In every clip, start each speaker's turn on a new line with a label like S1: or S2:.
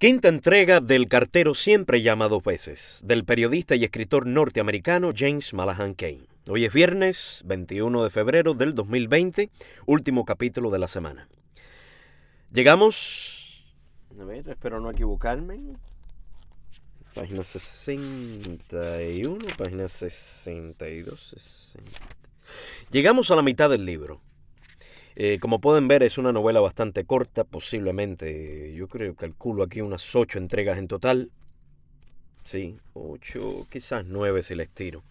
S1: Quinta entrega del cartero siempre llama dos veces, del periodista y escritor norteamericano James Malahan Kane. Hoy es viernes 21 de febrero del 2020, último capítulo de la semana. Llegamos... A ver, espero no equivocarme. Página 61, página 62, Llegamos a la mitad del libro. Eh, como pueden ver, es una novela bastante corta, posiblemente, yo creo, calculo aquí unas ocho entregas en total. Sí, ocho, quizás nueve si les tiro.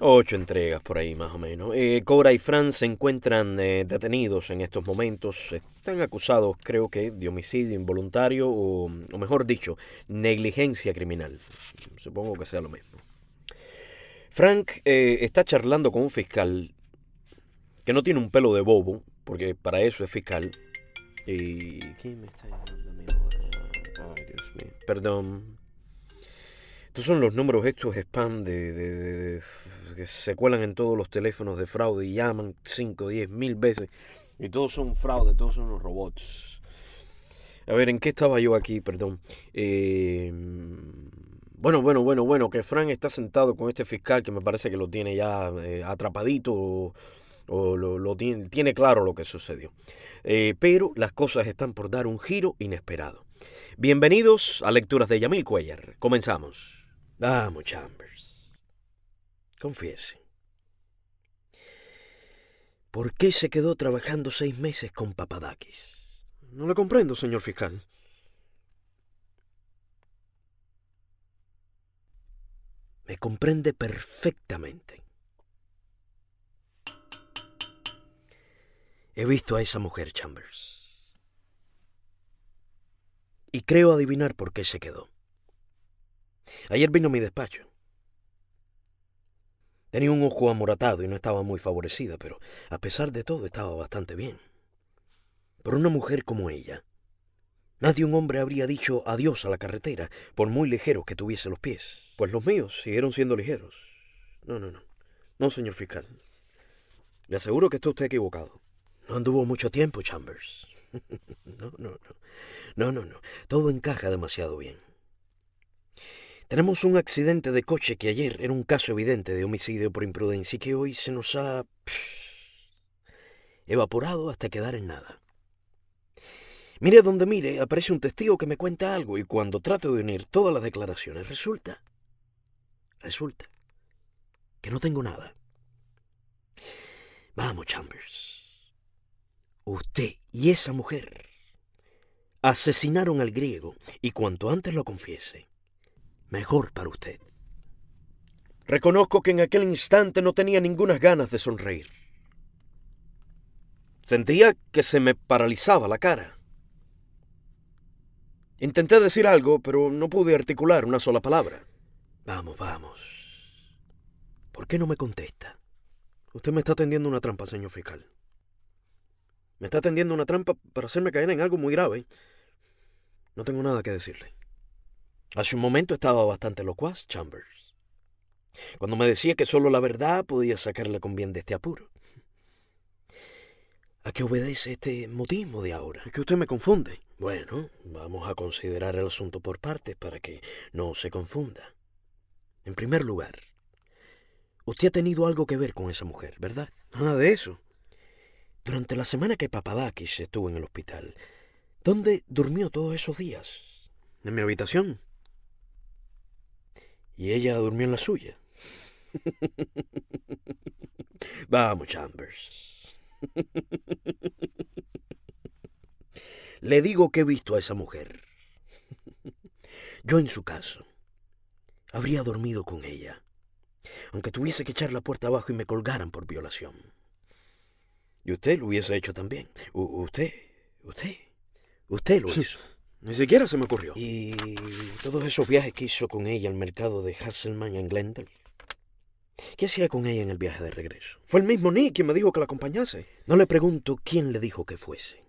S1: Ocho entregas por ahí más o menos. Eh, Cobra Cora y Fran se encuentran eh, detenidos en estos momentos. Están acusados, creo que, de homicidio involuntario o, mejor dicho, negligencia criminal. Supongo que sea lo mismo. Frank está charlando con un fiscal que no tiene un pelo de bobo, porque para eso es fiscal. Y... ¿Quién me está llamando Dios Perdón. Estos son los números estos spam de, que se cuelan en todos los teléfonos de fraude y llaman 5, diez, mil veces. Y todos son fraude, todos son los robots. A ver, ¿en qué estaba yo aquí? Perdón. Eh, bueno, bueno, bueno, bueno, que Frank está sentado con este fiscal que me parece que lo tiene ya eh, atrapadito o lo, tiene, claro lo que sucedió. Eh, pero las cosas están por dar un giro inesperado. Bienvenidos a Lecturas de Yamil Cuellar. Comenzamos. Vamos, Chambers. Confiese. ¿Por qué se quedó trabajando seis meses con Papadakis? No lo comprendo, señor fiscal. Me comprende perfectamente. He visto a esa mujer, Chambers. Y creo adivinar por qué se quedó. Ayer vino a mi despacho. Tenía un ojo amoratado y no estaba muy favorecida, pero a pesar de todo estaba bastante bien. Por una mujer como ella, nadie de un hombre habría dicho adiós a la carretera, por muy ligeros que tuviese los pies. Pues los míos siguieron siendo ligeros. No, no, no. No, señor fiscal. Le aseguro que está usted equivocado. No anduvo mucho tiempo, Chambers. No, no, no. No, no, no. Todo encaja demasiado bien. Tenemos un accidente de coche que ayer era un caso evidente de homicidio por imprudencia y que hoy se nos ha evaporado hasta quedar en nada. Mire donde mire, aparece un testigo que me cuenta algo y cuando trato de unir todas las declaraciones resulta, resulta que no tengo nada. Vamos, Chambers. Usted y esa mujer asesinaron al griego y cuanto antes lo confiese, mejor para usted. Reconozco que en aquel instante no tenía ninguna ganas de sonreír. Sentía que se me paralizaba la cara. Intenté decir algo, pero no pude articular una sola palabra. Vamos, vamos. ¿Por qué no me contesta? Usted me está tendiendo una trampa, señor fiscal. Me está tendiendo una trampa para hacerme caer en algo muy grave. No tengo nada que decirle. Hace un momento estaba bastante locuaz, Chambers. Cuando me decía que solo la verdad podía sacarle con bien de este apuro. ¿A qué obedece este mutismo de ahora? Es que usted me confunde. Bueno, vamos a considerar el asunto por partes para que no se confunda. En primer lugar, usted ha tenido algo que ver con esa mujer, ¿verdad? Nada de eso. Durante la semana que Papadakis estuvo en el hospital, ¿dónde durmió todos esos días? En mi habitación. Y ella durmió en la suya. Vamos, Chambers. Le digo que he visto a esa mujer. Yo en su caso habría dormido con ella, aunque tuviese que echar la puerta abajo y me colgaran por violación. Y usted lo hubiese hecho también. usted, usted, usted lo hizo. Ni siquiera se me ocurrió. Y todos esos viajes que hizo con ella al mercado de Hasselman en Glendale. ¿Qué hacía con ella en el viaje de regreso? Fue el mismo Nick quien me dijo que la acompañase. No le pregunto quién le dijo que fuese.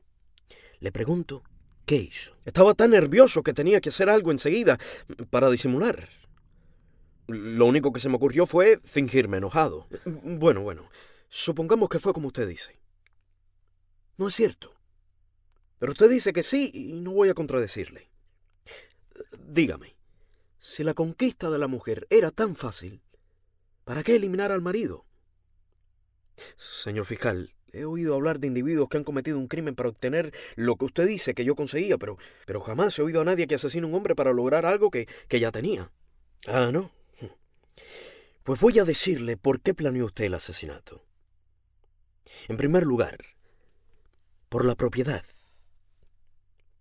S1: Le pregunto qué hizo. Estaba tan nervioso que tenía que hacer algo enseguida para disimular. Lo único que se me ocurrió fue fingirme enojado. Bueno, bueno. Supongamos que fue como usted dice. No es cierto. Pero usted dice que sí y no voy a contradecirle. Dígame, si la conquista de la mujer era tan fácil, ¿para qué eliminar al marido? Señor fiscal, he oído hablar de individuos que han cometido un crimen para obtener lo que usted dice que yo conseguía, pero, pero jamás he oído a nadie que asesine a un hombre para lograr algo que ya tenía. Ah, ¿no? Pues voy a decirle por qué planeó usted el asesinato. En primer lugar, por la propiedad,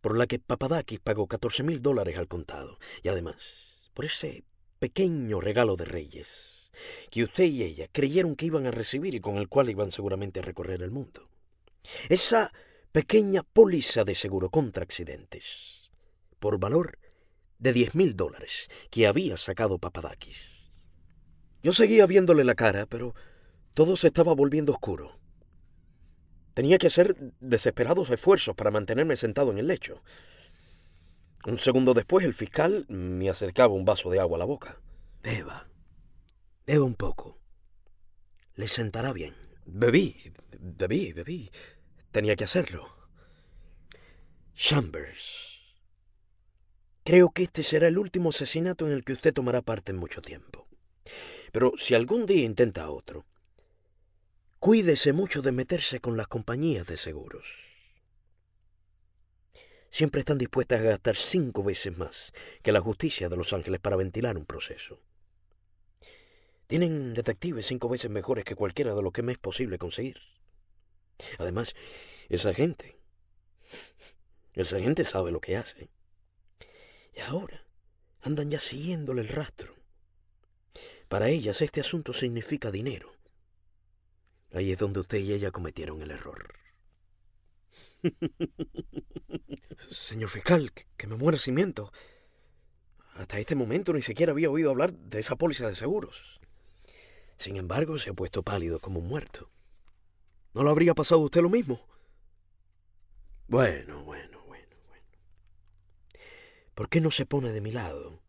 S1: por la que Papadakis pagó 14 mil dólares al contado, y además por ese pequeño regalo de reyes que usted y ella creyeron que iban a recibir y con el cual iban seguramente a recorrer el mundo. Esa pequeña póliza de seguro contra accidentes, por valor de 10 mil dólares que había sacado Papadakis. Yo seguía viéndole la cara, pero todo se estaba volviendo oscuro. Tenía que hacer desesperados esfuerzos para mantenerme sentado en el lecho. Un segundo después el fiscal me acercaba un vaso de agua a la boca. Beba, beba un poco. Le sentará bien. Bebí, bebí, bebí. Tenía que hacerlo. Chambers, creo que este será el último asesinato en el que usted tomará parte en mucho tiempo. Pero si algún día intenta otro, Cuídese mucho de meterse con las compañías de seguros. Siempre están dispuestas a gastar cinco veces más que la justicia de Los Ángeles para ventilar un proceso. Tienen detectives cinco veces mejores que cualquiera de los que me es posible conseguir. Además, esa gente, esa gente sabe lo que hace. Y ahora andan ya siguiéndole el rastro. Para ellas este asunto significa dinero. Ahí es donde usted y ella cometieron el error. Señor fiscal, que, me muera si miento. Hasta este momento ni siquiera había oído hablar de esa póliza de seguros. Sin embargo, se ha puesto pálido como un muerto. ¿No lo habría pasado a usted lo mismo? Bueno, bueno, bueno, bueno. ¿Por qué no se pone de mi lado?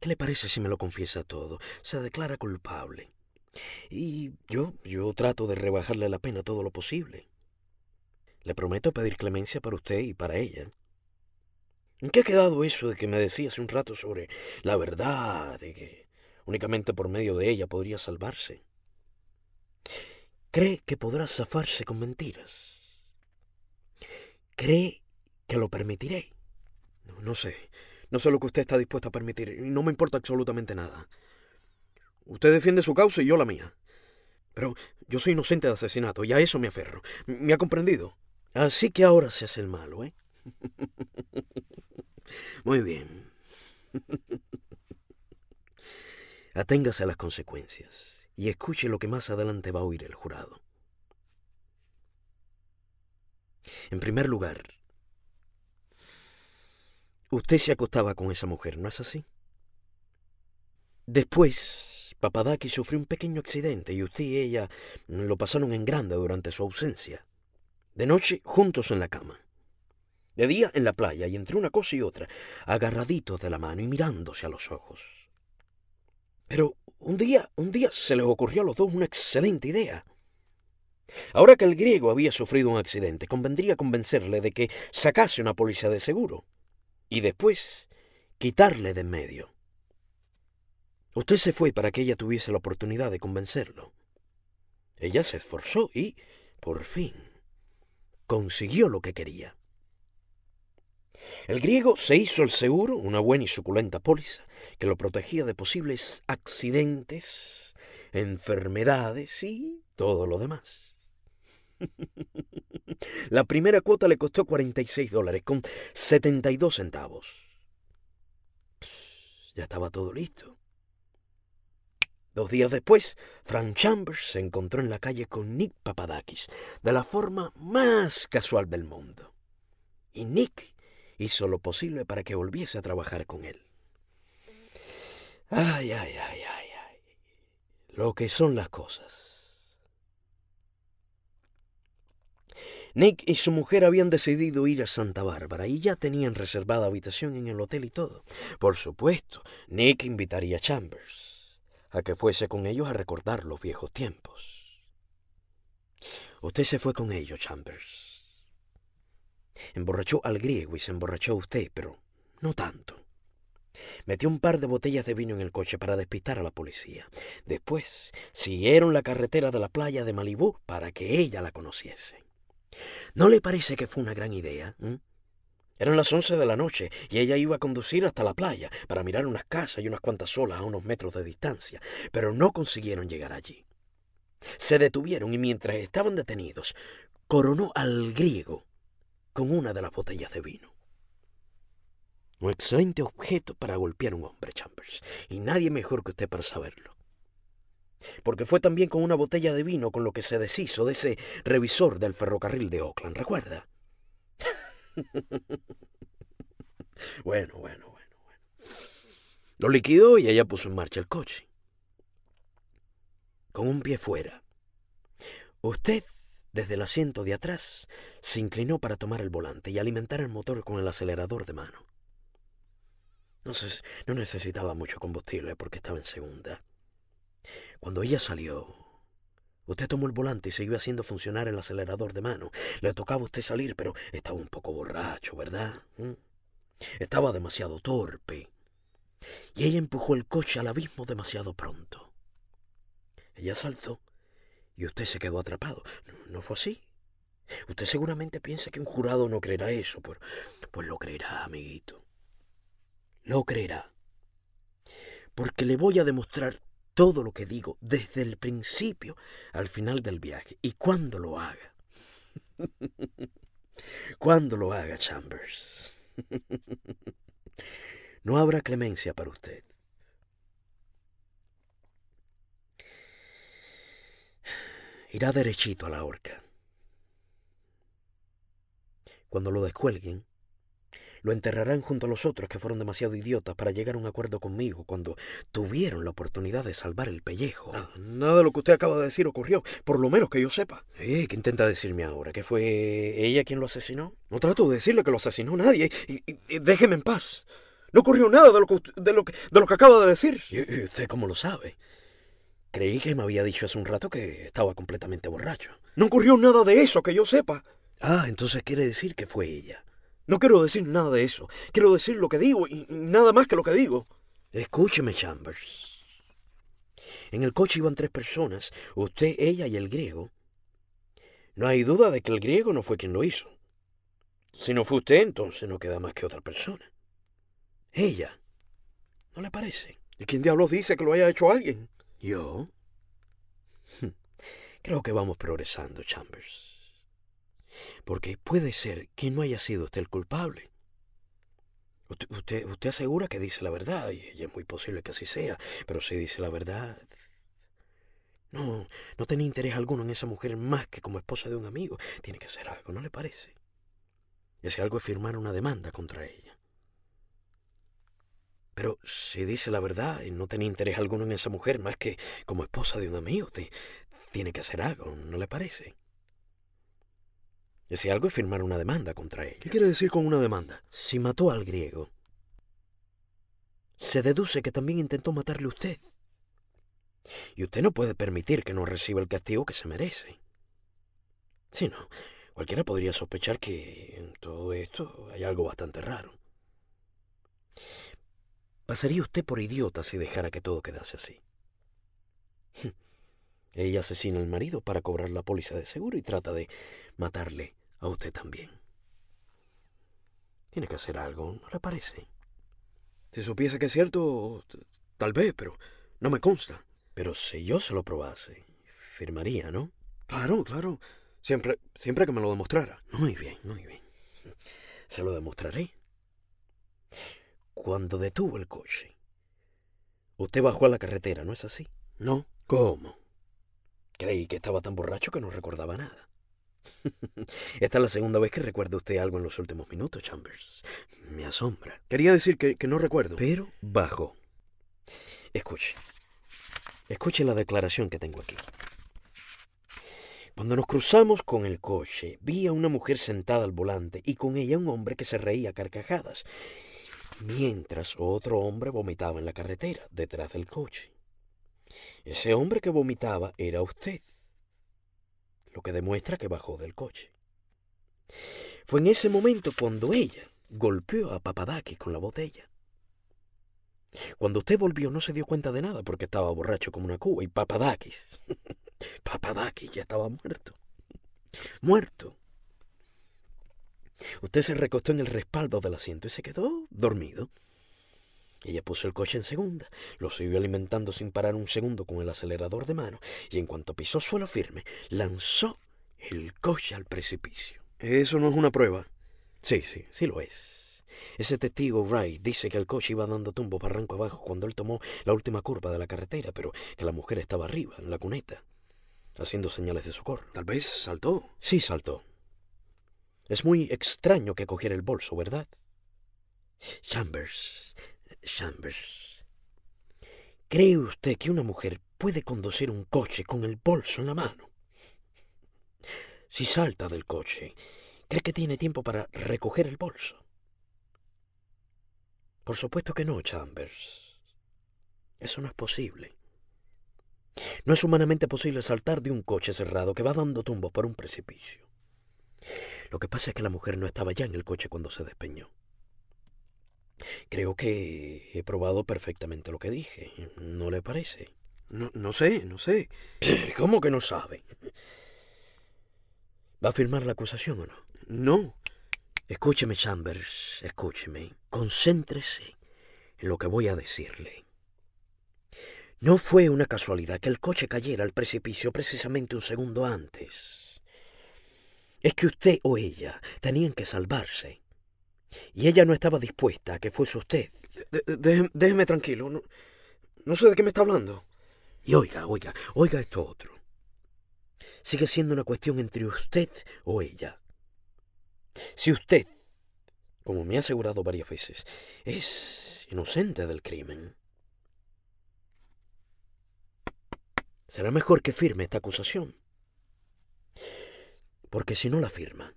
S1: ¿Qué le parece si me lo confiesa todo? Se declara culpable. Y yo, yo trato de rebajarle la pena todo lo posible. Le prometo pedir clemencia para usted y para ella. ¿En qué ha quedado eso de que me decía hace un rato sobre la verdad, de que únicamente por medio de ella podría salvarse? ¿Cree que podrá zafarse con mentiras? ¿Cree que lo permitiré? No, no sé, no sé lo que usted está dispuesto a permitir, no me importa absolutamente nada. Usted defiende su causa y yo la mía. Pero yo soy inocente de asesinato y a eso me aferro. ¿Me ha comprendido? Así que ahora se hace el malo, ¿eh? Muy bien. Aténgase a las consecuencias y escuche lo que más adelante va a oír el jurado. En primer lugar, usted se acostaba con esa mujer, ¿no es así? Después, Papadaki sufrió un pequeño accidente y usted y ella lo pasaron en grande durante su ausencia. De noche, juntos en la cama. De día, en la playa, y entre una cosa y otra, agarraditos de la mano y mirándose a los ojos. Pero un día, un día se les ocurrió a los dos una excelente idea. Ahora que el griego había sufrido un accidente, convendría convencerle de que sacase una póliza de seguro y después quitarle de en medio. Usted se fue para que ella tuviese la oportunidad de convencerlo. Ella se esforzó y, por fin, consiguió lo que quería. El griego se hizo el seguro, una buena y suculenta póliza, que lo protegía de posibles accidentes, enfermedades y todo lo demás. La primera cuota le costó 46 dólares con 72 centavos. ya estaba todo listo. Dos días después, Frank Chambers se encontró en la calle con Nick Papadakis de la forma más casual del mundo. Y Nick hizo lo posible para que volviese a trabajar con él. Ay, ay, ay, ay, ay. Lo que son las cosas. Nick y su mujer habían decidido ir a Santa Bárbara y ya tenían reservada habitación en el hotel y todo. Por supuesto, Nick invitaría a Chambers a que fuese con ellos a recordar los viejos tiempos. Usted se fue con ellos, Chambers. Emborrachó al griego y se emborrachó usted, pero no tanto. Metió un par de botellas de vino en el coche para despistar a la policía. Después siguieron la carretera de la playa de Malibú para que ella la conociese. ¿No le parece que fue una gran idea? Mm? Eran las once de la noche y ella iba a conducir hasta la playa para mirar unas casas y unas cuantas olas a unos metros de distancia, pero no consiguieron llegar allí. Se detuvieron y mientras estaban detenidos, coronó al griego con una de las botellas de vino. Un excelente objeto para golpear a un hombre, Chambers, y nadie mejor que usted para saberlo. Porque fue también con una botella de vino con lo que se deshizo de ese revisor del ferrocarril de Oakland, ¿recuerda? bueno, bueno, bueno, bueno. Lo liquidó y ella puso en marcha el coche. Con un pie fuera. Usted, desde el asiento de atrás, se inclinó para tomar el volante y alimentar el motor con el acelerador de mano. No, no necesitaba mucho combustible porque estaba en segunda. Cuando ella salió, Usted tomó el volante y siguió haciendo funcionar el acelerador de mano. Le tocaba a usted salir, pero estaba un poco borracho, ¿verdad? ¿Mm? Estaba demasiado torpe. Y ella empujó el coche al abismo demasiado pronto. Ella saltó y usted se quedó atrapado. No, fue así. Usted seguramente piensa que un jurado no creerá eso, pues lo creerá, amiguito. Lo creerá. Porque le voy a demostrar todo lo que digo desde el principio al final del viaje y cuando lo haga. cuando lo haga, Chambers. no habrá clemencia para usted. Irá derechito a la horca. Cuando lo descuelguen, lo enterrarán junto a los otros que fueron demasiado idiotas para llegar a un acuerdo conmigo cuando tuvieron la oportunidad de salvar el pellejo. Ah, nada, de lo que usted acaba de decir ocurrió, por lo menos que yo sepa. ¿Qué intenta decirme ahora? ¿Que fue ella quien lo asesinó? No trato de decirle que lo asesinó nadie. déjeme en paz. No ocurrió nada de lo que, de lo que, de lo que acaba de decir. usted cómo lo sabe? Creí que me había dicho hace un rato que estaba completamente borracho. No ocurrió nada de eso que yo sepa. Ah, entonces quiere decir que fue ella. No quiero decir nada de eso. Quiero decir lo que digo y nada más que lo que digo. Escúcheme, Chambers. En el coche iban tres personas, usted, ella y el griego. No hay duda de que el griego no fue quien lo hizo. Si no fue usted, entonces no queda más que otra persona. Ella. ¿No le parece? ¿Y quién diablos dice que lo haya hecho alguien? Yo. Creo que vamos progresando, Chambers porque puede ser que no haya sido usted el culpable. Usted, usted, asegura que dice la verdad, y, es muy posible que así sea, pero si dice la verdad, no, no tenía interés alguno en esa mujer más que como esposa de un amigo. Tiene que hacer algo, ¿no le parece? Ese algo es firmar una demanda contra ella. Pero si dice la verdad, y no tenía interés alguno en esa mujer más que como esposa de un amigo. tiene que hacer algo, ¿no le parece? Ese algo es firmar una demanda contra él. ¿Qué quiere decir con una demanda? Si mató al griego, se deduce que también intentó matarle usted. Y usted no puede permitir que no reciba el castigo que se merece. Si no, cualquiera podría sospechar que en todo esto hay algo bastante raro. Pasaría usted por idiota si dejara que todo quedase así. Ella asesina al marido para cobrar la póliza de seguro y trata de matarle a usted también. Tiene que hacer algo, ¿no le parece? Si supiese que es cierto, tal vez, pero no me consta. Pero si yo se lo probase, firmaría, ¿no? Claro, claro. Siempre, siempre que me lo demostrara. Muy bien, muy bien. Se lo demostraré. Cuando detuvo el coche, usted bajó a la carretera, ¿no es así? No. ¿Cómo? Creí que estaba tan borracho que no recordaba nada. Esta es la segunda vez que recuerda usted algo en los últimos minutos, Chambers. Me asombra. Quería decir que, no recuerdo. Pero bajo. Escuche. Escuche la declaración que tengo aquí. Cuando nos cruzamos con el coche, vi a una mujer sentada al volante y con ella un hombre que se reía a carcajadas, mientras otro hombre vomitaba en la carretera detrás del coche. Ese hombre que vomitaba era usted, lo que demuestra que bajó del coche. Fue en ese momento cuando ella golpeó a Papadakis con la botella. Cuando usted volvió no se dio cuenta de nada porque estaba borracho como una cuba y Papadakis, Papadakis ya estaba muerto, muerto. Usted se recostó en el respaldo del asiento y se quedó dormido. Ella puso el coche en segunda, lo siguió alimentando sin parar un segundo con el acelerador de mano y en cuanto pisó suelo firme, lanzó el coche al precipicio. Eso no es una prueba. Sí, sí, sí lo es. Ese testigo Wright dice que el coche iba dando tumbo barranco abajo cuando él tomó la última curva de la carretera, pero que la mujer estaba arriba, en la cuneta, haciendo señales de socorro. Tal vez saltó. Sí, saltó. Es muy extraño que cogiera el bolso, ¿verdad? Chambers Chambers. ¿Cree usted que una mujer puede conducir un coche con el bolso en la mano? Si salta del coche, ¿cree que tiene tiempo para recoger el bolso? Por supuesto que no, Chambers. Eso no es posible. No es humanamente posible saltar de un coche cerrado que va dando tumbos por un precipicio. Lo que pasa es que la mujer no estaba ya en el coche cuando se despeñó. Creo que he probado perfectamente lo que dije. ¿No le parece? No, sé, no sé. ¿Cómo que no sabe? ¿Va a firmar la acusación o no? No. Escúcheme, Chambers, escúcheme. Concéntrese en lo que voy a decirle. No fue una casualidad que el coche cayera al precipicio precisamente un segundo antes. Es que usted o ella tenían que salvarse. Y ella no estaba dispuesta a que fuese usted. déjeme tranquilo. No, no sé de qué me está hablando. Y oiga, oiga, oiga esto otro. Sigue siendo una cuestión entre usted o ella. Si usted, como me ha asegurado varias veces, es inocente del crimen, será mejor que firme esta acusación. Porque si no la firma,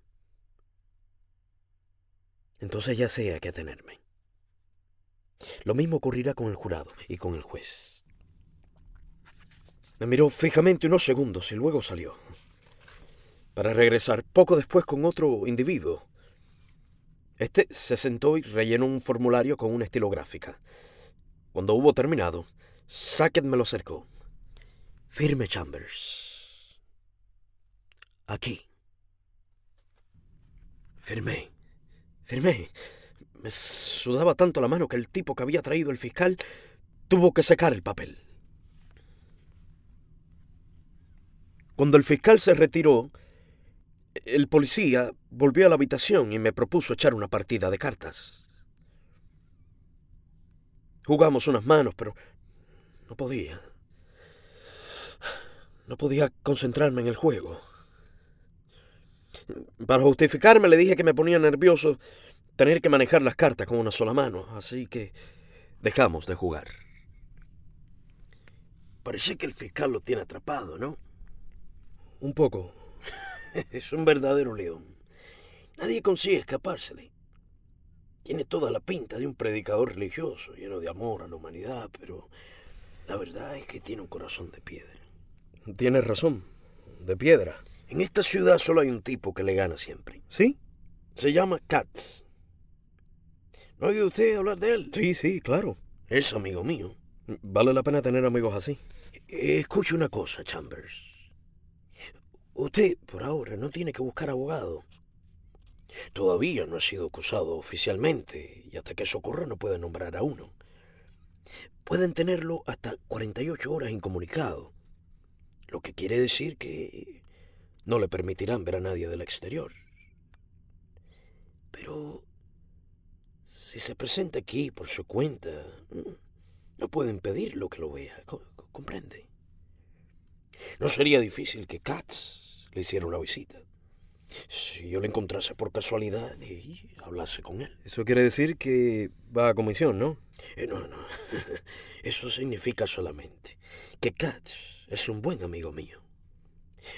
S1: entonces ya sé a qué atenerme. Lo mismo ocurrirá con el jurado y con el juez. Me miró fijamente unos segundos y luego salió, para regresar poco después con otro individuo. Este se sentó y rellenó un formulario con una estilográfica. Cuando hubo terminado, Sackett me lo acercó. Firme, Chambers. Aquí. Firmé. Firmé. Me sudaba tanto la mano que el tipo que había traído el fiscal tuvo que secar el papel. Cuando el fiscal se retiró, el policía volvió a la habitación y me propuso echar una partida de cartas. Jugamos unas manos, pero no podía. No podía concentrarme en el juego. Para justificarme le dije que me ponía nervioso tener que manejar las cartas con una sola mano, así que dejamos de jugar. Parece que el fiscal lo tiene atrapado, ¿no? Un poco. es un verdadero león. Nadie consigue escapársele. Tiene toda la pinta de un predicador religioso, lleno de amor a la humanidad, pero la verdad es que tiene un corazón de piedra. Tienes razón, de piedra. En esta ciudad solo hay un tipo que le gana siempre. ¿Sí? Se llama Katz. ¿No oye usted hablar de él? Sí, sí, claro. Es amigo mío. Vale la pena tener amigos así. Escuche una cosa, Chambers. Usted, por ahora, no tiene que buscar abogado. Todavía no ha sido acusado oficialmente y hasta que eso ocurra no puede nombrar a uno. Pueden tenerlo hasta 48 horas incomunicado, lo que quiere decir que no le permitirán ver a nadie del exterior. Pero si se presenta aquí por su cuenta, mm, no pueden lo que lo vea. ¿Comprende? No sería difícil que Katz le hiciera una visita. Si yo le encontrase por casualidad y hablase con él. Eso quiere decir que va a comisión, ¿no? Eh, no, no. Eso significa solamente que Katz es un buen amigo mío.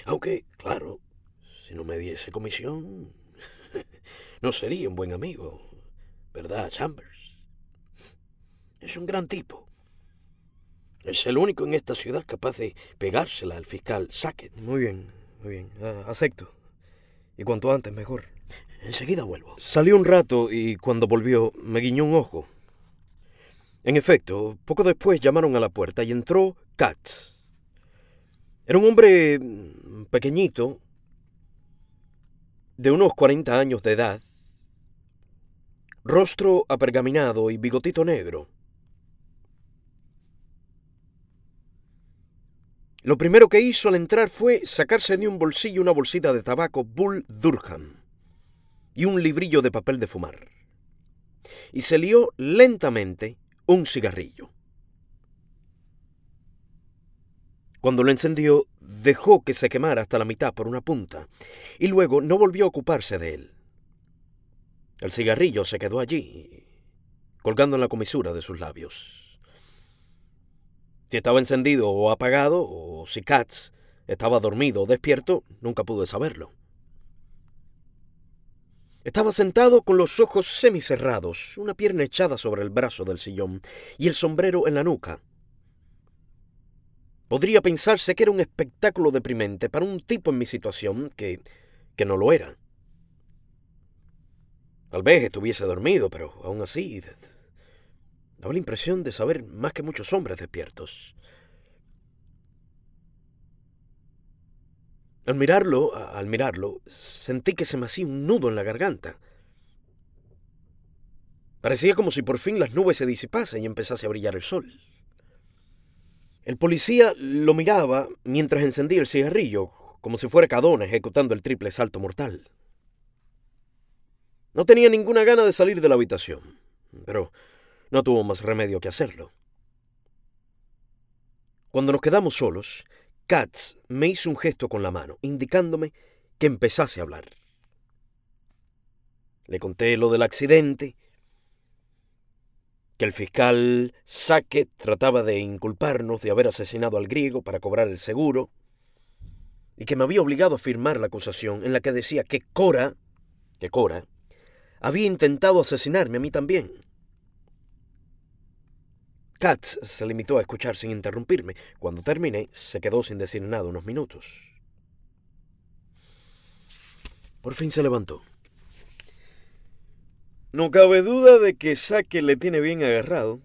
S1: Aunque, claro, si no me diese comisión, no sería un buen amigo, ¿verdad, Chambers? Es un gran tipo. Es el único en esta ciudad capaz de pegársela al fiscal Sackett. Muy bien, muy bien. Ah, acepto. Y cuanto antes, mejor. Enseguida vuelvo. Salió un rato y cuando volvió me guiñó un ojo. En efecto, poco después llamaron a la puerta y entró Katz. Era un hombre mm, pequeñito, de unos 40 años de edad, rostro apergaminado y bigotito negro. Lo primero que hizo al entrar fue sacarse de un bolsillo una bolsita de tabaco Bull Durham y un librillo de papel de fumar. Y se lió lentamente un cigarrillo. Cuando lo encendió, dejó que se quemara hasta la mitad por una punta, y luego no volvió a ocuparse de él. El cigarrillo se quedó allí, colgando en la comisura de sus labios. Si estaba encendido o apagado, o si Katz estaba dormido o despierto, nunca pude saberlo. Estaba sentado con los ojos semicerrados, una pierna echada sobre el brazo del sillón y el sombrero en la nuca. Podría pensarse que era un espectáculo deprimente para un tipo en mi situación que, que no lo era. Tal vez estuviese dormido, pero aún así daba la impresión de saber más que muchos hombres despiertos. Al mirarlo, al mirarlo, sentí que se me hacía un nudo en la garganta. Parecía como si por fin las nubes se disipasen y empezase a brillar el sol. El policía lo miraba mientras encendía el cigarrillo, como si fuera Cadona ejecutando el triple salto mortal. No tenía ninguna gana de salir de la habitación, pero no tuvo más remedio que hacerlo. Cuando nos quedamos solos, Katz me hizo un gesto con la mano, indicándome que empezase a hablar. Le conté lo del accidente, que el fiscal Saque trataba de inculparnos de haber asesinado al griego para cobrar el seguro, y que me había obligado a firmar la acusación en la que decía que Cora, que Cora, había intentado asesinarme a mí también. Katz se limitó a escuchar sin interrumpirme. Cuando terminé, se quedó sin decir nada unos minutos. Por fin se levantó. No cabe duda de que Saque le tiene bien agarrado.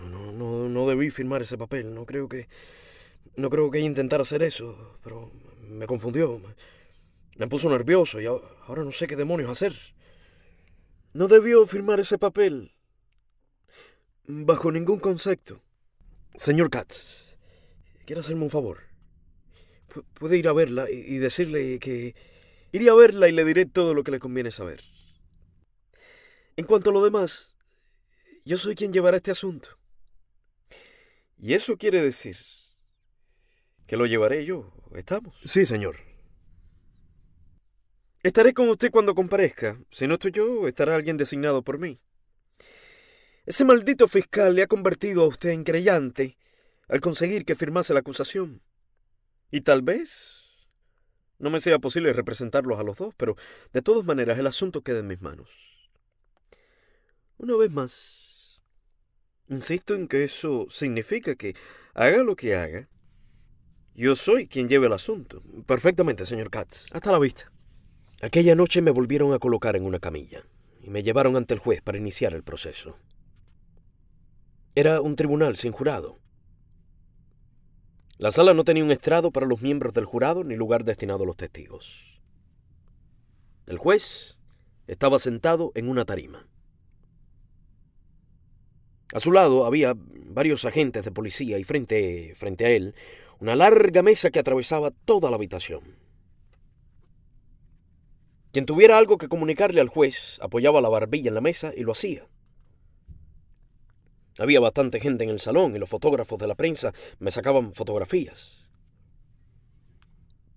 S1: No, no, no, debí firmar ese papel. No creo que. No creo que intentara hacer eso, pero me confundió. Me puso nervioso y ahora no sé qué demonios hacer. No debió firmar ese papel. Bajo ningún concepto. Señor Katz, Quiero hacerme un favor. puede ir a verla y, y decirle que... Iré a verla y le diré todo lo que le conviene saber. En cuanto a lo demás, yo soy quien llevará este asunto. Y eso quiere decir que lo llevaré yo. ¿Estamos? Sí, señor. Estaré con usted cuando comparezca. Si no estoy yo, estará alguien designado por mí. Ese maldito fiscal le ha convertido a usted en creyente al conseguir que firmase la acusación. Y tal vez no me sea posible representarlos a los dos, pero de todas maneras el asunto queda en mis manos. Una vez más, insisto en que eso significa que haga lo que haga, yo soy quien lleve el asunto. Perfectamente, señor Katz. Hasta la vista. Aquella noche me volvieron a colocar en una camilla y me llevaron ante el juez para iniciar el proceso. Era un tribunal sin jurado. La sala no tenía un estrado para los miembros del jurado ni lugar destinado a los testigos. El juez estaba sentado en una tarima. A su lado había varios agentes de policía y frente, frente a él una larga mesa que atravesaba toda la habitación. Quien tuviera algo que comunicarle al juez apoyaba la barbilla en la mesa y lo hacía. Había bastante gente en el salón y los fotógrafos de la prensa me sacaban fotografías.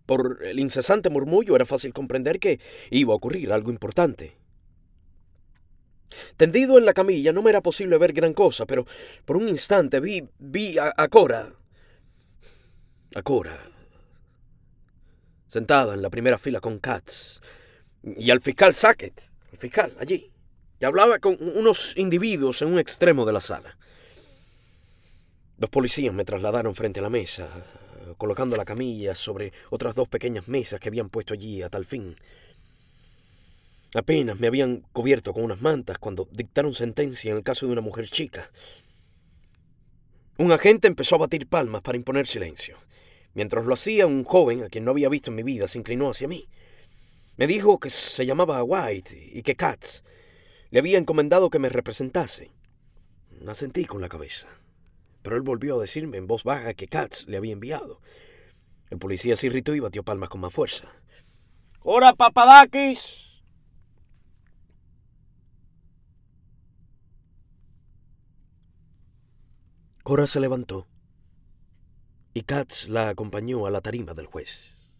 S1: Por el incesante murmullo era fácil comprender que iba a ocurrir algo importante. Tendido en la camilla no me era posible ver gran cosa, pero por un instante vi, vi a, Cora. A Cora. Sentada en la primera fila con Katz. Y al fiscal Sackett. Al fiscal, allí. Y hablaba con unos individuos en un extremo de la sala. Los policías me trasladaron frente a la mesa, colocando la camilla sobre otras dos pequeñas mesas que habían puesto allí a tal fin. Apenas me habían cubierto con unas mantas cuando dictaron sentencia en el caso de una mujer chica. Un agente empezó a batir palmas para imponer silencio. Mientras lo hacía, un joven, a quien no había visto en mi vida, se inclinó hacia mí. Me dijo que se llamaba White y que Katz le había encomendado que me representase. Asentí con la cabeza, pero él volvió a decirme en voz baja que Katz le había enviado. El policía se irritó y batió palmas con más fuerza. ¡Hora, papadakis! Cora se levantó y Katz la acompañó a la tarima del juez.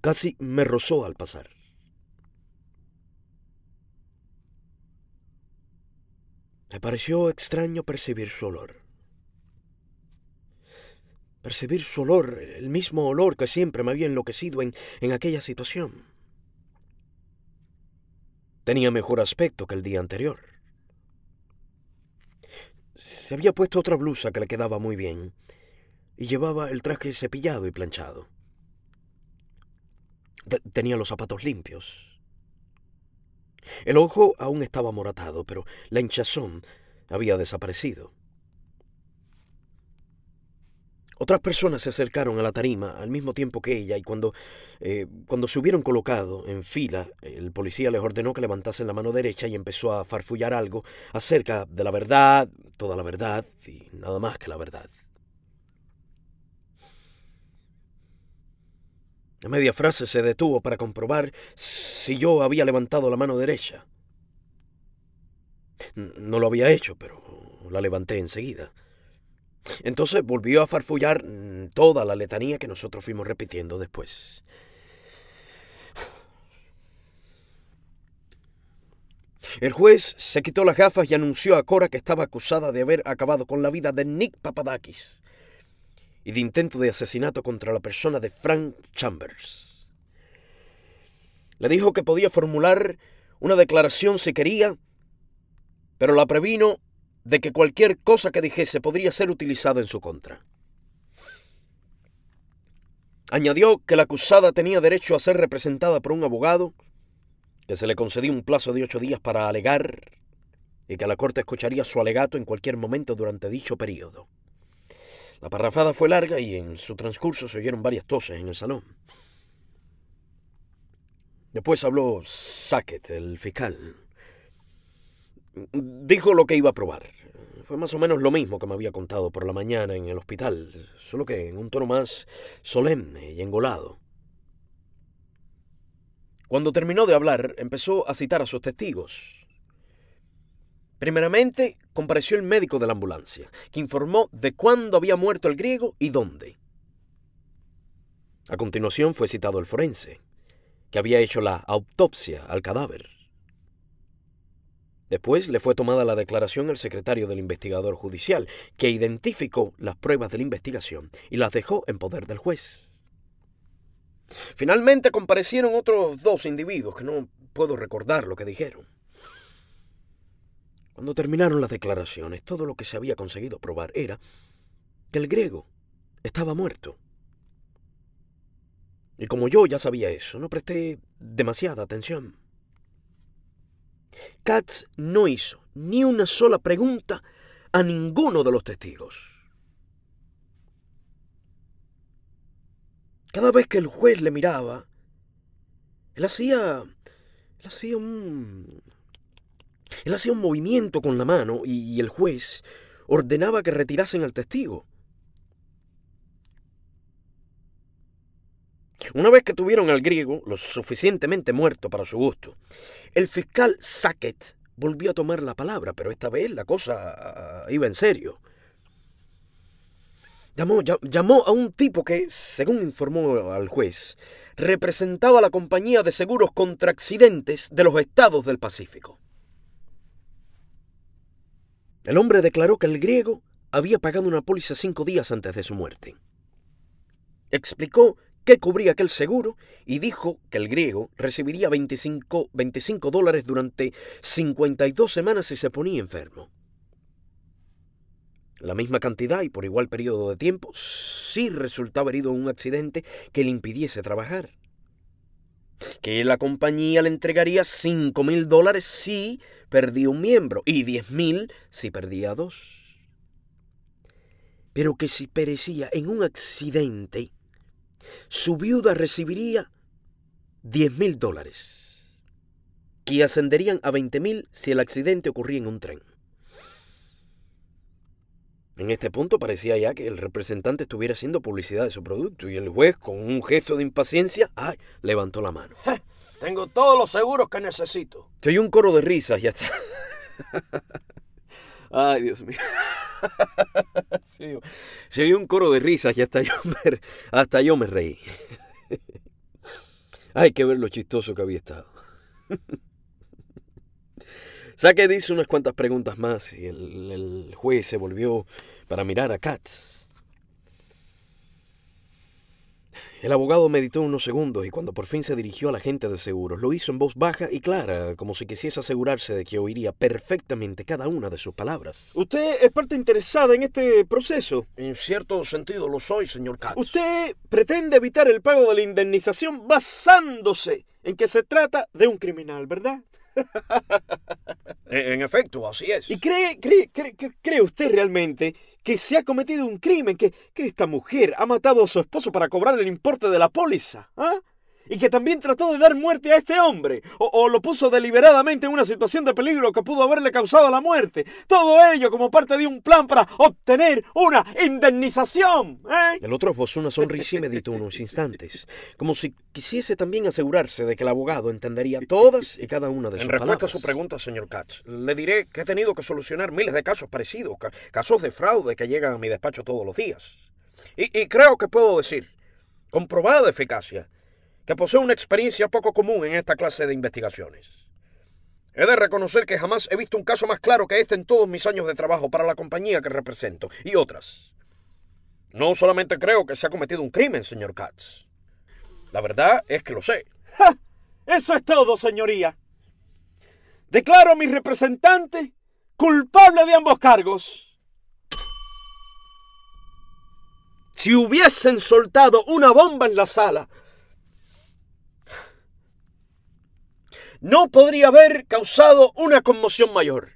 S1: Casi me rozó al pasar. Me pareció extraño percibir su olor. Percibir su olor, el mismo olor que siempre me había enloquecido en, en aquella situación. Tenía mejor aspecto que el día anterior. Se había puesto otra blusa que le quedaba muy bien y llevaba el traje cepillado y planchado. tenía los zapatos limpios. El ojo aún estaba moratado, pero la hinchazón había desaparecido. Otras personas se acercaron a la tarima al mismo tiempo que ella y cuando, eh, cuando se hubieron colocado en fila, el policía les ordenó que levantasen la mano derecha y empezó a farfullar algo acerca de la verdad, toda la verdad y nada más que la verdad. La media frase se detuvo para comprobar si yo había levantado la mano derecha. No lo había hecho, pero la levanté enseguida. Entonces volvió a farfullar mm, toda la letanía que nosotros fuimos repitiendo después. El juez se quitó las gafas y anunció a Cora que estaba acusada de haber acabado con la vida de Nick Papadakis y de intento de asesinato contra la persona de Frank Chambers. Le dijo que podía formular una declaración si quería, pero la previno de que cualquier cosa que dijese podría ser utilizada en su contra. Añadió que la acusada tenía derecho a ser representada por un abogado, que se le concedió un plazo de ocho días para alegar y que la corte escucharía su alegato en cualquier momento durante dicho periodo. La parrafada fue larga y en su transcurso se oyeron varias toses en el salón. Después habló Sackett, el fiscal. Dijo lo que iba a probar. Fue más o menos lo mismo que me había contado por la mañana en el hospital, solo que en un tono más solemne y engolado. Cuando terminó de hablar, empezó a citar a sus testigos. Primeramente, compareció el médico de la ambulancia, que informó de cuándo había muerto el griego y dónde. A continuación fue citado el forense, que había hecho la autopsia al cadáver. Después le fue tomada la declaración al secretario del investigador judicial, que identificó las pruebas de la investigación y las dejó en poder del juez. Finalmente comparecieron otros dos individuos que no puedo recordar lo que dijeron. Cuando terminaron las declaraciones, todo lo que se había conseguido probar era que el griego estaba muerto. Y como yo ya sabía eso, no presté demasiada atención. Katz no hizo ni una sola pregunta a ninguno de los testigos. Cada vez que el juez le miraba, él hacía. Él hacía un. Él hacía un movimiento con la mano y el juez ordenaba que retirasen al testigo. Una vez que tuvieron al griego lo suficientemente muerto para su gusto, el fiscal Sackett volvió a tomar la palabra, pero esta vez la cosa ah, iba en serio. Llamó, a un tipo que, según informó al juez, representaba la compañía de seguros contra accidentes de los estados del Pacífico. El hombre declaró que el griego había pagado una póliza cinco días antes de su muerte. Explicó que cubría aquel seguro y dijo que el griego recibiría 25, 25 dólares durante 52 semanas si se ponía enfermo. La misma cantidad y por igual periodo de tiempo si resultaba herido en un accidente que le impidiese trabajar. Que la compañía le entregaría 5 mil dólares si perdía un miembro y 10 mil si perdía dos. Pero que si perecía en un accidente, su viuda recibiría 10.000 mil dólares, que ascenderían a 20.000 mil si el accidente ocurría en un tren. En este punto parecía ya que el representante estuviera haciendo publicidad de su producto y el juez, con un gesto de impaciencia, ¡ay! levantó la mano. Tengo todos los seguros que necesito. que un coro de risas y hasta, Ay, Dios mío. Se oyó un coro de risas y hasta yo me, hasta yo me reí. Hay que ver lo chistoso que había estado. Saque dice unas cuantas preguntas más y el, el juez se volvió para mirar a Katz. El abogado meditó unos segundos y cuando por fin se dirigió a la gente de seguros, lo hizo en voz baja y clara, como si quisiese asegurarse de que oiría perfectamente cada una de sus palabras. ¿Usted es parte interesada en este proceso? En cierto sentido lo soy, señor Katz. ¿Usted pretende evitar el pago de la indemnización basándose en que se trata de un criminal, verdad? en efecto, así es. ¿Y cree, cree, usted realmente que se ha cometido un crimen, que, que esta mujer ha matado a su esposo para cobrar el importe de la póliza? ¿Ah? y que también trató de dar muerte a este hombre, o, lo puso deliberadamente en una situación de peligro que pudo haberle causado la muerte. Todo ello como parte de un plan para obtener una indemnización. ¿eh? El otro esbozó una sonrisa y meditó unos instantes, como si quisiese también asegurarse de que el abogado entendería todas y cada una de sus palabras. En respuesta a su pregunta, señor Katz, le diré que he tenido que solucionar miles de casos parecidos, casos de fraude que llegan a mi despacho todos los días. y, y creo que puedo decir, comprobada eficacia, que posee una experiencia poco común en esta clase de investigaciones. He de reconocer que jamás he visto un caso más claro que este en todos mis años de trabajo para la compañía que represento y otras. No solamente creo que se ha cometido un crimen, señor Katz. La verdad es que lo sé. Eso es todo, señoría. Declaro a mi representante culpable de ambos cargos. Si hubiesen soltado una bomba en la sala, no podría haber causado una conmoción mayor.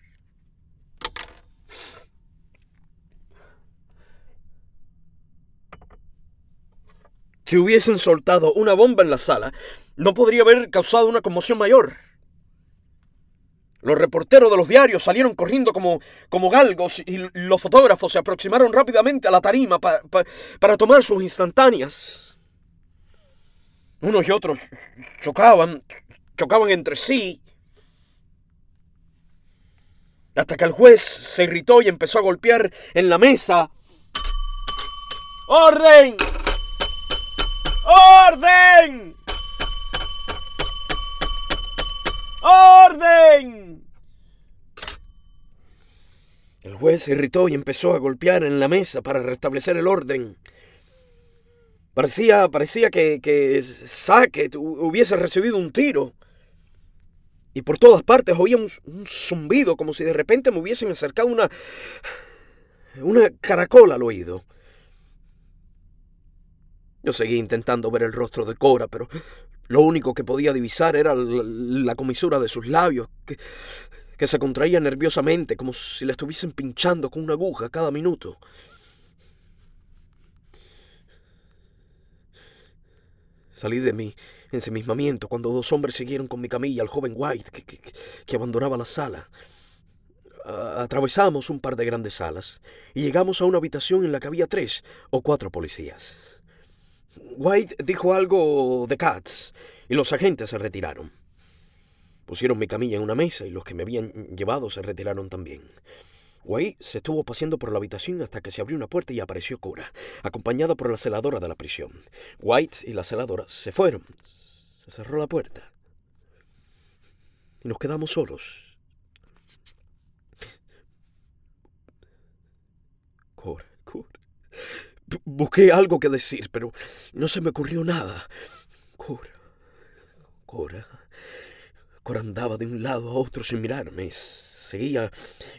S1: Si hubiesen soltado una bomba en la sala, no podría haber causado una conmoción mayor. Los reporteros de los diarios salieron corriendo como, como galgos y los fotógrafos se aproximaron rápidamente a la tarima para tomar sus instantáneas. Unos y otros chocaban, chocaban entre sí, hasta que el juez se irritó y empezó a golpear en la mesa. ¡Orden! ¡Orden! ¡Orden! El juez se irritó y empezó a golpear en la mesa para restablecer el orden. Parecía, parecía que, que saque hubiese recibido un tiro y por todas partes oía un, zumbido como si de repente me hubiesen acercado una... una caracola al oído. Yo seguí intentando ver el rostro de Cora, pero lo único que podía divisar era la, comisura de sus labios, que, que se contraía nerviosamente, como si la estuviesen pinchando con una aguja cada minuto. Salí de mí momento, cuando dos hombres siguieron con mi camilla al joven White que, abandonaba la sala. atravesamos un par de grandes salas y llegamos a una habitación en la que había tres o cuatro policías. White dijo algo de Katz y los agentes se retiraron. Pusieron mi camilla en una mesa y los que me habían llevado se retiraron también. White se estuvo paseando por la habitación hasta que se abrió una puerta y apareció Cora, acompañada por la celadora de la prisión. White y la celadora se fueron. Se cerró la puerta. Y nos quedamos solos. Cora, Cora. busqué algo que decir, pero no se me ocurrió nada. Cora. Cora. Cora andaba de un lado a otro sin mirarme seguía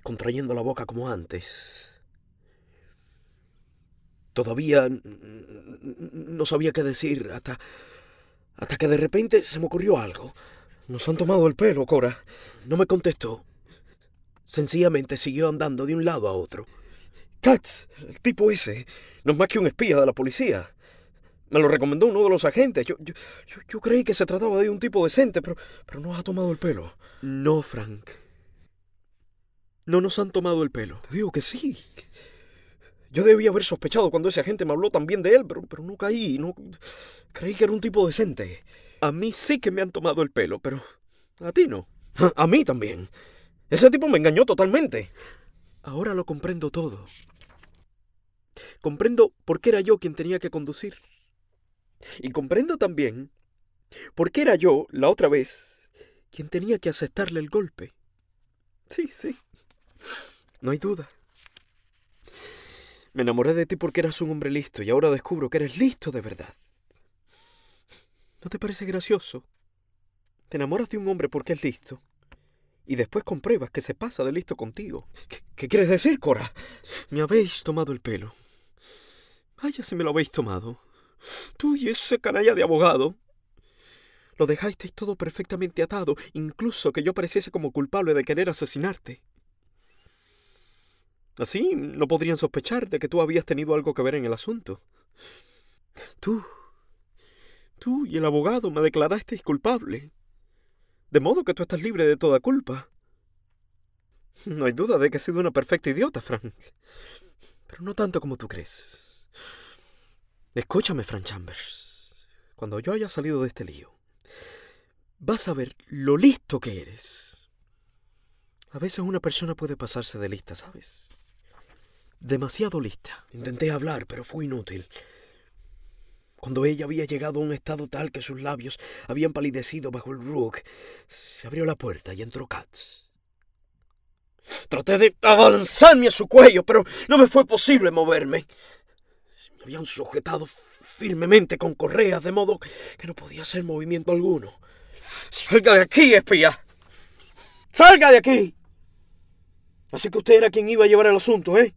S1: contrayendo la boca como antes. Todavía no sabía qué decir hasta, hasta que de repente se me ocurrió algo. Nos han tomado el pelo, Cora. No me contestó. Sencillamente siguió andando de un lado a otro. Katz, el tipo ese, no es más que un espía de la policía. Me lo recomendó uno de los agentes. Yo, creí que se trataba de un tipo decente, pero, pero nos ha tomado el pelo. No, Frank. No nos han tomado el pelo. Te digo que sí. Yo debía haber sospechado cuando esa gente me habló también de él, pero, pero no caí. No, creí que era un tipo decente. A mí sí que me han tomado el pelo, pero a ti no. A mí también. Ese tipo me engañó totalmente. Ahora lo comprendo todo. Comprendo por qué era yo quien tenía que conducir. Y comprendo también por qué era yo, la otra vez, quien tenía que aceptarle el golpe. Sí, sí. No hay duda. Me enamoré de ti porque eras un hombre listo y ahora descubro que eres listo de verdad. ¿No te parece gracioso? Te enamoras de un hombre porque es listo y después compruebas que se pasa de listo contigo. ¿Qué, quieres decir, Cora? Me habéis tomado el pelo. Vaya si me lo habéis tomado. Tú y ese canalla de abogado. Lo dejasteis todo perfectamente atado, incluso que yo pareciese como culpable de querer asesinarte. Así no podrían sospechar de que tú habías tenido algo que ver en el asunto. Tú, tú y el abogado me declarasteis culpable. De modo que tú estás libre de toda culpa. No hay duda de que he sido una perfecta idiota, Frank. Pero no tanto como tú crees. Escúchame, Frank Chambers. Cuando yo haya salido de este lío, vas a ver lo listo que eres. A veces una persona puede pasarse de lista, ¿sabes? demasiado lista. Intenté hablar, pero fue inútil. Cuando ella había llegado a un estado tal que sus labios habían palidecido bajo el rug, se abrió la puerta y entró Katz. Traté de avanzarme a su cuello, pero no me fue posible moverme. Me habían sujetado firmemente con correas, de modo que no podía hacer movimiento alguno. ¡Salga de aquí, espía! ¡Salga de aquí! Así que usted era quien iba a llevar el asunto, ¿eh?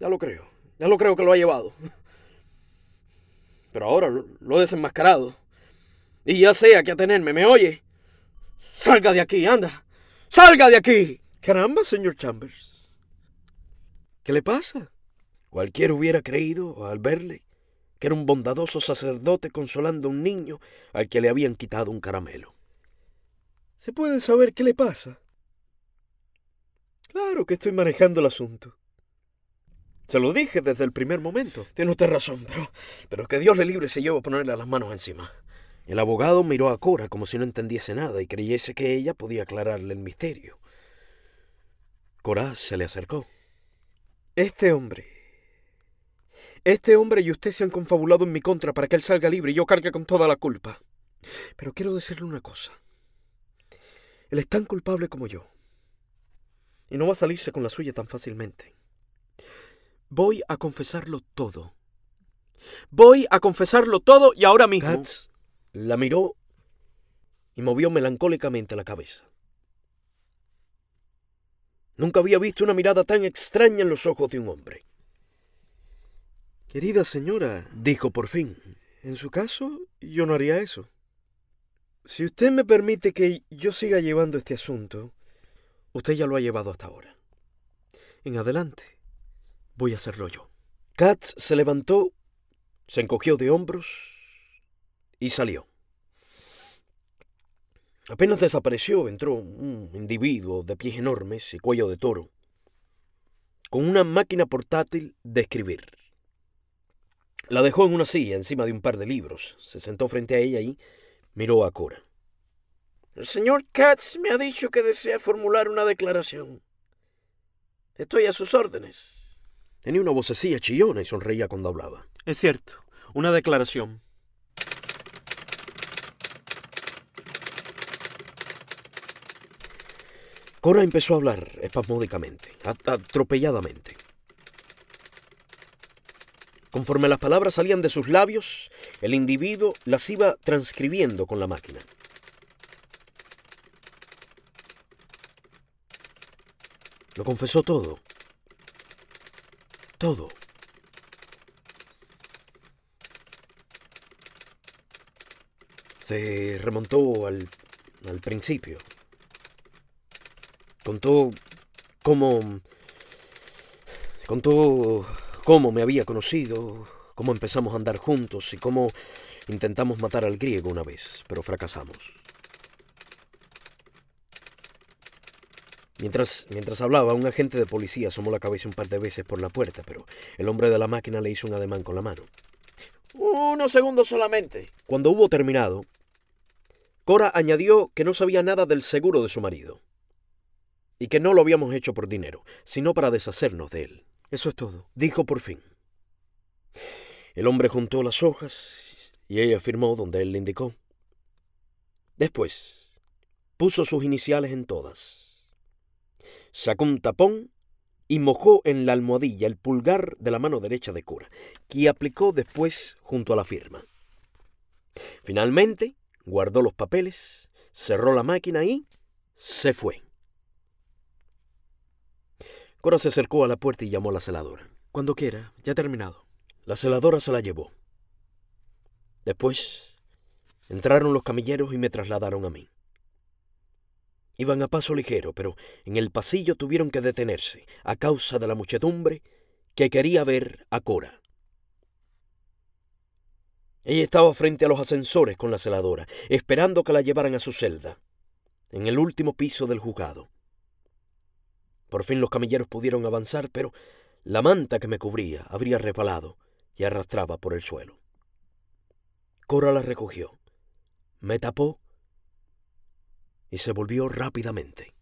S1: Ya lo creo. Ya lo creo que lo ha llevado. Pero ahora lo, he desenmascarado. Y ya sé a qué atenerme. ¿Me oye? Salga de aquí, anda. Salga de aquí. Caramba, señor Chambers. ¿Qué le pasa? Cualquiera hubiera creído, al verle, que era un bondadoso sacerdote consolando a un niño al que le habían quitado un caramelo. ¿Se puede saber qué le pasa? Claro que estoy manejando el asunto. Se lo dije desde el primer momento. Tiene usted razón, pero, pero que Dios le libre se llevó a ponerle las manos encima. El abogado miró a Cora como si no entendiese nada y creyese que ella podía aclararle el misterio. Cora se le acercó. Este hombre. Este hombre y usted se han confabulado en mi contra para que él salga libre y yo cargue con toda la culpa. Pero quiero decirle una cosa. Él es tan culpable como yo. Y no va a salirse con la suya tan fácilmente. Voy a confesarlo todo. Voy a confesarlo todo y ahora mismo. Katz la miró y movió melancólicamente la cabeza. Nunca había visto una mirada tan extraña en los ojos de un hombre. Querida señora, dijo por fin, en su caso yo no haría eso. Si usted me permite que yo siga llevando este asunto, usted ya lo ha llevado hasta ahora. En adelante, Voy a hacerlo yo. Katz se levantó, se encogió de hombros y salió. Apenas desapareció, entró un individuo de pies enormes y cuello de toro, con una máquina portátil de escribir. La dejó en una silla encima de un par de libros. Se sentó frente a ella y miró a Cora. El señor Katz me ha dicho que desea formular una declaración. Estoy a sus órdenes. Tenía una vocecilla chillona y sonreía cuando hablaba. Es cierto, una declaración. Cora empezó a hablar espasmódicamente, atropelladamente. Conforme las palabras salían de sus labios, el individuo las iba transcribiendo con la máquina. Lo confesó todo, todo. Se remontó al, al principio. Contó cómo... Contó cómo me había conocido, cómo empezamos a andar juntos y cómo intentamos matar al griego una vez, pero fracasamos. Mientras, hablaba, un agente de policía asomó la cabeza un par de veces por la puerta, pero el hombre de la máquina le hizo un ademán con la mano. Unos segundos solamente. Cuando hubo terminado, Cora añadió que no sabía nada del seguro de su marido y que no lo habíamos hecho por dinero, sino para deshacernos de él. Eso es todo, dijo por fin. El hombre juntó las hojas y ella firmó donde él le indicó. Después, puso sus iniciales en todas sacó un tapón y mojó en la almohadilla el pulgar de la mano derecha de Cora, que aplicó después junto a la firma. Finalmente, guardó los papeles, cerró la máquina y se fue. Cora se acercó a la puerta y llamó a la celadora. Cuando quiera, ya terminado. La celadora se la llevó. Después, entraron los camilleros y me trasladaron a mí. Iban a paso ligero, pero en el pasillo tuvieron que detenerse a causa de la muchedumbre que quería ver a Cora. Ella estaba frente a los ascensores con la celadora, esperando que la llevaran a su celda, en el último piso del juzgado. Por fin los camilleros pudieron avanzar, pero la manta que me cubría habría repalado y arrastraba por el suelo. Cora la recogió, me tapó y se volvió rápidamente.